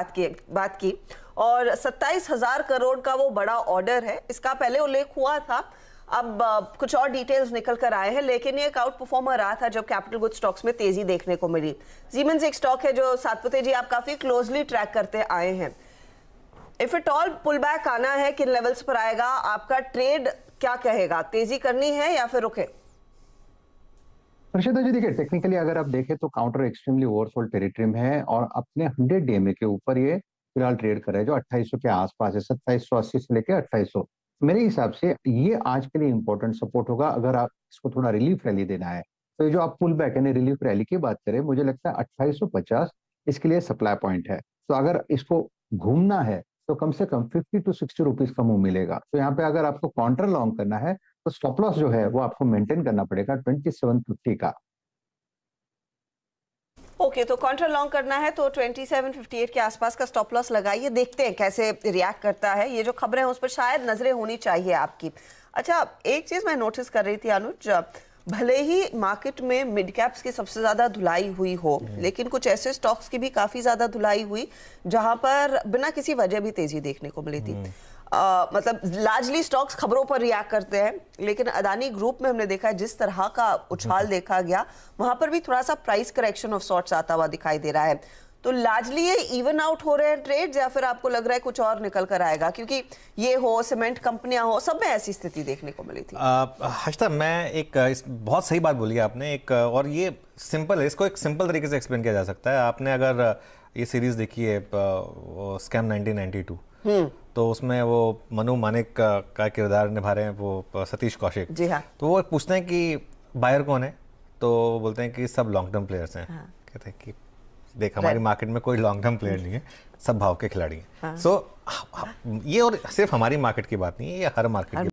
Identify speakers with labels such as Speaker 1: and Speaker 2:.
Speaker 1: बात की बात की और सत्ताईस हजार करोड़ का वो बड़ा ऑर्डर है इसका पहले उल्लेख हुआ था अब कुछ और डिटेल्स निकल कर आए हैं लेकिन ये एक आउट परफॉर्मर रहा था जब कैपिटल गुड स्टॉक्स में तेजी देखने को मिली जीमेंस एक स्टॉक है जो सातपुते जी आप काफी क्लोजली ट्रैक करते आए हैं if it all pull back आना है किन लेवल्स पर आएगा आपका ट्रेड क्या कहेगा तेजी करनी है या फिर रुके प्रशेदा जी
Speaker 2: देखिए टेक्निकली अगर आप देखें तो काउंटर एक्सट्रीमली ओवरसोल्ड टेरिटरी में है और अपने हंड्रेड डीएमए के ऊपर ये फिलहाल ट्रेड कर रहे हैं जो अट्ठाईस के आसपास है सत्ताईस सौ अस्सी से लेकर 2800 तो मेरे हिसाब से ये आज के लिए इंपॉर्टेंट सपोर्ट होगा अगर आप इसको थोड़ा रिलीफ रैली देना है तो ये जो आप पुल बैक यानी रिलीफ रैली की बात करें मुझे लगता है अट्ठाईस इसके लिए सप्लाई पॉइंट है तो अगर इसको घूमना है तो कम से कम फिफ्टी टू सिक्सटी रुपीज का मुंह मिलेगा तो यहाँ पे अगर आपको काउंटर लॉन्ग करना है तो स्टॉप लॉस जो है वो आपको मेंटेन करना पड़ेगा ट्वेंटी सेवन फिफ्टी का
Speaker 1: ओके okay, तो कॉन्ट्रा लॉन्ग करना है तो 2758 के आसपास का स्टॉप लॉस लगाइए देखते हैं कैसे रिएक्ट करता है ये जो खबरें हैं उस पर शायद नजरें होनी चाहिए आपकी अच्छा एक चीज़ मैं नोटिस कर रही थी अनुज भले ही मार्केट में मिड कैप्स की सबसे ज़्यादा धुलाई हुई हो हम्म। लेकिन कुछ ऐसे स्टॉक्स की भी काफ़ी ज़्यादा धुलाई हुई जहां पर बिना किसी वजह भी तेज़ी देखने को मिली थी हम्म। आ, मतलब लार्जली स्टॉक्स खबरों पर रिएक्ट करते हैं लेकिन अदानी ग्रुप में हमने देखा है जिस तरह का उछाल हम्म। देखा गया वहां पर भी थोड़ा सा प्राइस करेक्शन ऑफ सॉर्ट्स आता हुआ दिखाई दे रहा है तो लार्जली ये इवन आउट हो रहे हैं ट्रेड या फिर आपको लग रहा है कुछ और निकल कर आएगा क्योंकि ये हो सीमेंट कंपनियां हो सब में ऐसी स्थिति देखने को मिली थी
Speaker 3: हर्षता मैं एक इस बहुत सही बात बोली आपने एक और ये सिंपल है इसको एक सिंपल तरीके से एक्सप्लेन किया जा सकता है आपने अगर ये सीरीज़ देखी है स्कैम नाइनटीन हम्म। तो उसमें वो मनु मानिक का, का किरदार निभा रहे हैं वो सतीश कौशिक जी हाँ तो वो पूछते हैं कि बायर कौन है तो बोलते हैं कि सब लॉन्ग टर्म प्लेयर्स हैं हाँ। कहते हैं कि देख हमारी मार्केट में कोई लॉन्ग टर्म प्लेयर नहीं है सब भाव के खिलाड़ी हैं सो हाँ। so, ये और सिर्फ हमारी मार्केट की बात नहीं है ये हर मार्केट की